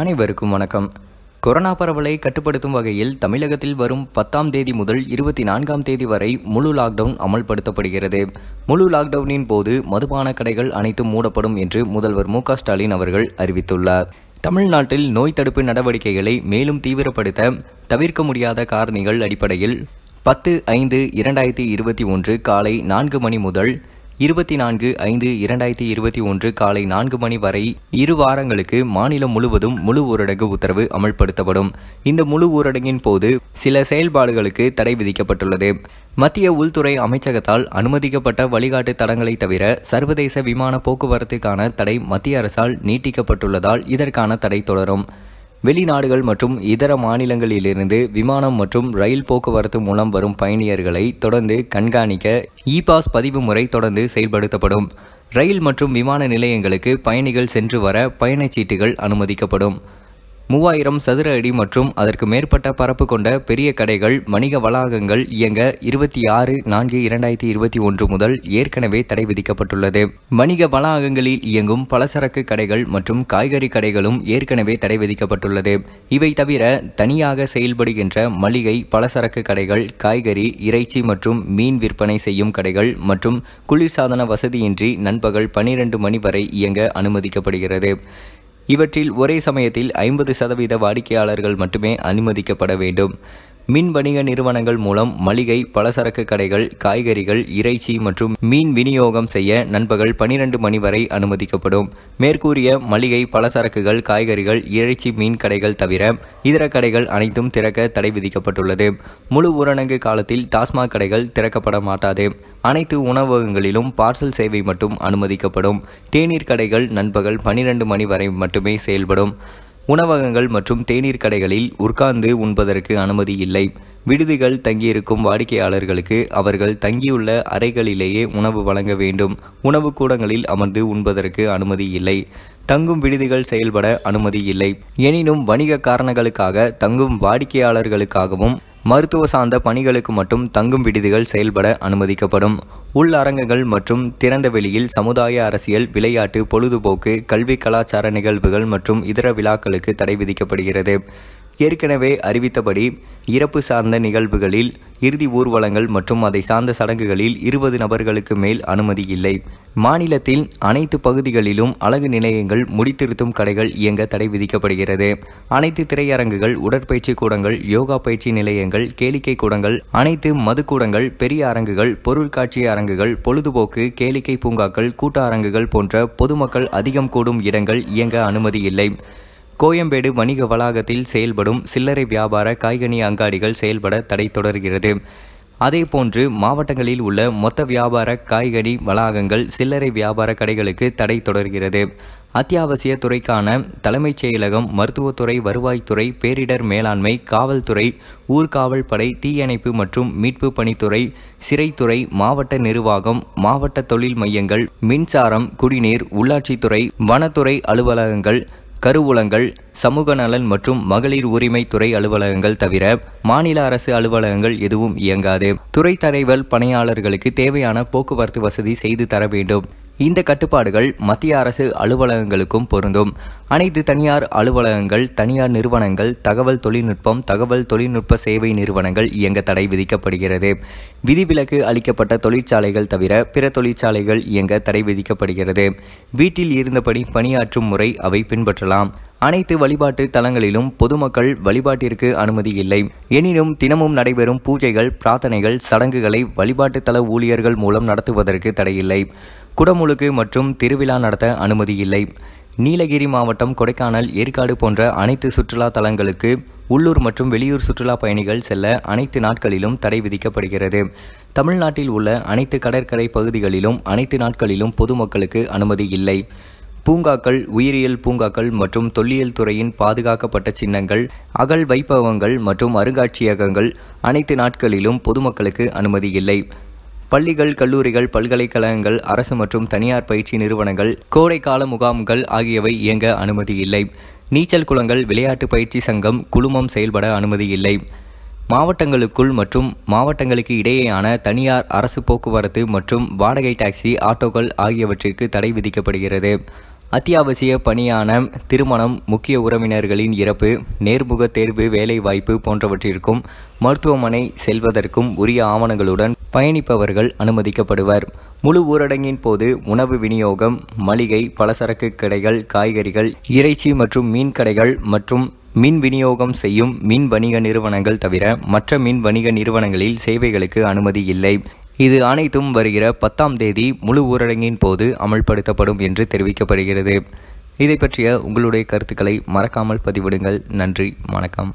அனைவருக்கும் வணக்கம் கொரோனா பரவலை கட்டுப்படுத்தும் வகையில் தமிழகத்தில் வரும் பத்தாம் தேதி முதல் இருபத்தி நான்காம் தேதி வரை முழு லாக்டவுன் அமல்படுத்தப்படுகிறது முழு லாக்டவுனின் போது மதுபான கடைகள் அனைத்தும் மூடப்படும் என்று முதல்வர் மு ஸ்டாலின் அவர்கள் அறிவித்துள்ளார் தமிழ்நாட்டில் நோய் தடுப்பு நடவடிக்கைகளை மேலும் தீவிரப்படுத்த தவிர்க்க முடியாத காரணிகள் அடிப்படையில் பத்து ஐந்து இரண்டாயிரத்தி இருபத்தி ஒன்று காலை நான்கு மணி முதல் இருபத்தி நான்கு ஐந்து இரண்டாயிரத்தி இருபத்தி ஒன்று காலை நான்கு மணி வரை இரு வாரங்களுக்கு மாநிலம் முழுவதும் முழு ஊரடங்கு உத்தரவு அமல்படுத்தப்படும் இந்த முழு ஊரடங்கின் போது சில செயல்பாடுகளுக்கு தடை விதிக்கப்பட்டுள்ளது மத்திய உள்துறை அமைச்சகத்தால் அனுமதிக்கப்பட்ட வழிகாட்டு தடங்களை தவிர சர்வதேச விமான போக்குவரத்துக்கான தடை மத்திய அரசால் நீட்டிக்கப்பட்டுள்ளதால் இதற்கான தடை தொடரும் வெளிநாடுகள் மற்றும் இதர மாநிலங்களிலிருந்து விமானம் மற்றும் ரயில் போக்குவரத்து மூலம் வரும் பயணியர்களை தொடர்ந்து கண்காணிக்க இ பாஸ் பதிவு முறை தொடர்ந்து செயல்படுத்தப்படும் ரயில் மற்றும் விமான நிலையங்களுக்கு பயணிகள் சென்று வர பயணச்சீட்டுகள் அனுமதிக்கப்படும் மூவாயிரம் சதுர அடி மற்றும் அதற்கு மேற்பட்ட பரப்பு கொண்ட பெரிய கடைகள் வணிக வளாகங்கள் இயங்க இருபத்தி ஆறு நான்கு இரண்டாயிரத்தி இருபத்தி ஒன்று முதல் ஏற்கனவே தடை விதிக்கப்பட்டுள்ளது வணிக வளாகங்களில் இயங்கும் பலசரக்கு கடைகள் மற்றும் காய்கறி கடைகளும் ஏற்கனவே தடை விதிக்கப்பட்டுள்ளது இவை தவிர தனியாக செயல்படுகின்ற மளிகை பலசரக்கு கடைகள் காய்கறி இறைச்சி மற்றும் மீன் விற்பனை செய்யும் கடைகள் மற்றும் குளிர்சாதன வசதியின்றி நண்பகல் பனிரெண்டு மணி வரை இயங்க அனுமதிக்கப்படுகிறது இவற்றில் ஒரே சமயத்தில் ஐம்பது சதவீத வாடிக்கையாளர்கள் மட்டுமே அனுமதிக்கப்பட வேண்டும் மின் வணிக நிறுவனங்கள் மூலம் மளிகை பலசரக்கு கடைகள் காய்கறிகள் இறைச்சி மற்றும் மீன் விநியோகம் செய்ய நண்பகல் பனிரெண்டு மணி வரை அனுமதிக்கப்படும் மேற்கூறிய மளிகை பலசரக்குகள் காய்கறிகள் இறைச்சி மீன் கடைகள் தவிர இதர கடைகள் அனைத்தும் திறக்க தடை விதிக்கப்பட்டுள்ளது முழு ஊரடங்கு காலத்தில் டாஸ்மாக் கடைகள் திறக்கப்பட மாட்டாது அனைத்து உணவகங்களிலும் பார்சல் சேவை மட்டும் அனுமதிக்கப்படும் தேநீர் கடைகள் நண்பகல் பனிரெண்டு மணி வரை மட்டுமே செயல்படும் உணவகங்கள் மற்றும் தேநீர் கடைகளில் உட்கார்ந்து உண்பதற்கு அனுமதி இல்லை விடுதிகள் தங்கியிருக்கும் வாடிக்கையாளர்களுக்கு அவர்கள் தங்கியுள்ள அறைகளிலேயே உணவு வழங்க வேண்டும் உணவு கூடங்களில் அமர்ந்து உண்பதற்கு அனுமதி இல்லை தங்கும் விடுதிகள் செயல்பட அனுமதி இல்லை எனினும் வணிக காரணங்களுக்காக தங்கும் வாடிக்கையாளர்களுக்காகவும் மருத்துவ சார்ந்த பணிகளுக்கு மட்டும் தங்கும் விடுதிகள் செயல்பட அனுமதிக்கப்படும் உள் அரங்கங்கள் மற்றும் திறந்த வெளியில் சமுதாய அரசியல் விளையாட்டு பொழுதுபோக்கு கல்வி கலாச்சார நிகழ்வுகள் மற்றும் இதர விழாக்களுக்கு தடை விதிக்கப்படுகிறது ஏற்கனவே அறிவித்தபடி இறப்பு சார்ந்த நிகழ்வுகளில் இறுதி ஊர்வலங்கள் மற்றும் அதை சார்ந்த சடங்குகளில் இருபது நபர்களுக்கு மேல் அனுமதி இல்லை மாநிலத்தில் அனைத்து பகுதிகளிலும் அழகு நிலையங்கள் முடித்திருத்தும் கடைகள் இயங்க தடை விதிக்கப்படுகிறது அனைத்து திரையரங்குகள் உடற்பயிற்சி கூடங்கள் யோகா பயிற்சி நிலையங்கள் கேளிக்கை கூடங்கள் அனைத்து மதுக்கூடங்கள் பெரிய அரங்குகள் பொருட்காட்சி அரங்குகள் பொழுதுபோக்கு கேளிக்கை பூங்காக்கள் கூட்ட அரங்குகள் போன்ற பொதுமக்கள் அதிகம் கூடும் இடங்கள் இயங்க அனுமதி இல்லை கோயம்பேடு வணிக வளாகத்தில் செயல்படும் சில்லறை வியாபார காய்கனி அங்காடிகள் செயல்பட தடை தொடர்கிறது அதேபோன்று மாவட்டங்களில் உள்ள மொத்த வியாபார காய்கனி வளாகங்கள் சில்லறை வியாபார கடைகளுக்கு தடை தொடர்கிறது அத்தியாவசிய துறைக்கான தலைமைச் செயலகம் மருத்துவத்துறை வருவாய்த்துறை பேரிடர் மேலாண்மை காவல்துறை ஊர்காவல் படை தீயணைப்பு மற்றும் மீட்பு பணித்துறை சிறைத்துறை மாவட்ட நிர்வாகம் மாவட்ட தொழில் மையங்கள் மின்சாரம் குடிநீர் உள்ளாட்சித்துறை வனத்துறை அலுவலகங்கள் கருவூலங்கள் சமூக நலன் மற்றும் மகளிர் உரிமை துறை அலுவலகங்கள் தவிர மாநில அரசு அலுவலகங்கள் எதுவும் இயங்காது துறை தலைவர் பணியாளர்களுக்கு தேவையான போக்குவரத்து வசதி செய்து தர வேண்டும் இந்த கட்டுப்பாடுகள் மத்திய அரசு அலுவலகங்களுக்கும் பொருந்தும் அனைத்து தனியார் அலுவலகங்கள் தனியார் நிறுவனங்கள் தகவல் தொழில்நுட்பம் தகவல் தொழில்நுட்ப சேவை நிறுவனங்கள் இயங்க தடை விதிக்கப்படுகிறது விதிவிலக்கு அளிக்கப்பட்ட தொழிற்சாலைகள் தவிர பிற தொழிற்சாலைகள் இயங்க தடை விதிக்கப்படுகிறது வீட்டில் இருந்தபடி பணியாற்றும் முறை அவை பின்பற்றலாம் அனைத்து வழிபாட்டு தலங்களிலும் பொதுமக்கள் வழிபாட்டிற்கு அனுமதி இல்லை எனினும் தினமும் நடைபெறும் பூஜைகள் பிரார்த்தனைகள் சடங்குகளை வழிபாட்டு தல ஊழியர்கள் மூலம் நடத்துவதற்கு தடையில்லை குடமுழுக்கு மற்றும் திருவிழா நடத்த அனுமதி இல்லை நீலகிரி மாவட்டம் கொடைக்கானல் ஏற்காடு போன்ற அனைத்து சுற்றுலா தலங்களுக்கு உள்ளூர் மற்றும் வெளியூர் சுற்றுலா பயணிகள் செல்ல அனைத்து நாட்களிலும் தடை விதிக்கப்படுகிறது தமிழ்நாட்டில் உள்ள அனைத்து கடற்கரை பகுதிகளிலும் அனைத்து நாட்களிலும் பொதுமக்களுக்கு அனுமதி இல்லை பூங்காக்கள் உயிரியல் பூங்காக்கள் மற்றும் தொல்லியல் துறையின் பாதுகாக்கப்பட்ட சின்னங்கள் அகல் வைபவங்கள் மற்றும் அருங்காட்சியகங்கள் அனைத்து நாட்களிலும் பொதுமக்களுக்கு அனுமதி இல்லை பள்ளிகள் கல்லூரிகள் பல்கலைக்கழகங்கள் அரசு மற்றும் தனியார் பயிற்சி நிறுவனங்கள் கோடைக்கால முகாம்கள் ஆகியவை இயங்க அனுமதி இல்லை நீச்சல் குளங்கள் விளையாட்டு பயிற்சி சங்கம் குழுமம் செயல்பட அனுமதி இல்லை மாவட்டங்களுக்குள் மற்றும் மாவட்டங்களுக்கு இடையேயான தனியார் அரசு போக்குவரத்து மற்றும் வாடகை டாக்ஸி ஆட்டோக்கள் ஆகியவற்றிற்கு தடை விதிக்கப்படுகிறது அத்தியாவசிய பணியான திருமணம் முக்கிய உறவினர்களின் இறப்பு நேர்முக தேர்வு வேலைவாய்ப்பு போன்றவற்றிற்கும் மருத்துவமனை செல்வதற்கும் உரிய ஆவணங்களுடன் பயணிப்பவர்கள் அனுமதிக்கப்படுவர் முழு ஊரடங்கின் போது உணவு விநியோகம் மளிகை பலசரக்கு கடைகள் காய்கறிகள் இறைச்சி மற்றும் மீன் கடைகள் மற்றும் மின் விநியோகம் செய்யும் மின் வணிக நிறுவனங்கள் தவிர மற்ற மின் வணிக நிறுவனங்களில் சேவைகளுக்கு அனுமதி இல்லை இது அனைத்தும் வருகிற பத்தாம் தேதி முழு ஊரடங்கின் போது அமல்படுத்தப்படும் என்று தெரிவிக்கப்படுகிறது இதை பற்றிய உங்களுடைய கருத்துக்களை மறக்காமல் பதிவிடுங்கள் நன்றி வணக்கம்